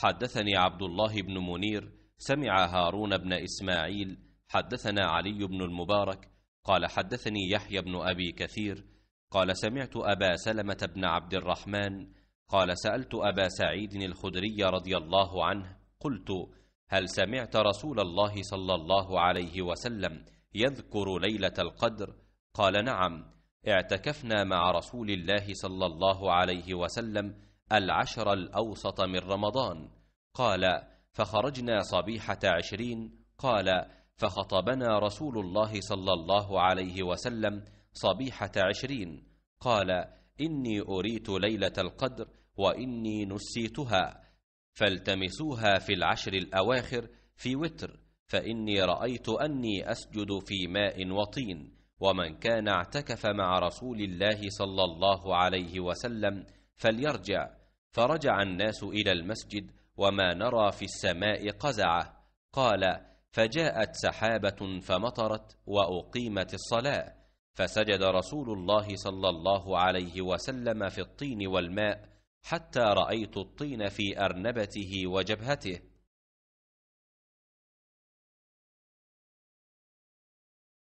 حدثني عبد الله بن منير سمع هارون بن إسماعيل حدثنا علي بن المبارك قال حدثني يحيى بن أبي كثير قال سمعت أبا سلمة بن عبد الرحمن قال سألت أبا سعيد الخدري رضي الله عنه قلت هل سمعت رسول الله صلى الله عليه وسلم يذكر ليلة القدر قال نعم اعتكفنا مع رسول الله صلى الله عليه وسلم العشر الأوسط من رمضان قال فخرجنا صبيحة عشرين قال فخطبنا رسول الله صلى الله عليه وسلم صبيحة عشرين قال إني أريت ليلة القدر وإني نسيتها فالتمسوها في العشر الأواخر في وتر فإني رأيت أني أسجد في ماء وطين ومن كان اعتكف مع رسول الله صلى الله عليه وسلم فليرجع فرجع الناس إلى المسجد وما نرى في السماء قزعة قال فجاءت سحابة فمطرت وأقيمت الصلاة فسجد رسول الله صلى الله عليه وسلم في الطين والماء حتى رأيت الطين في أرنبته وجبهته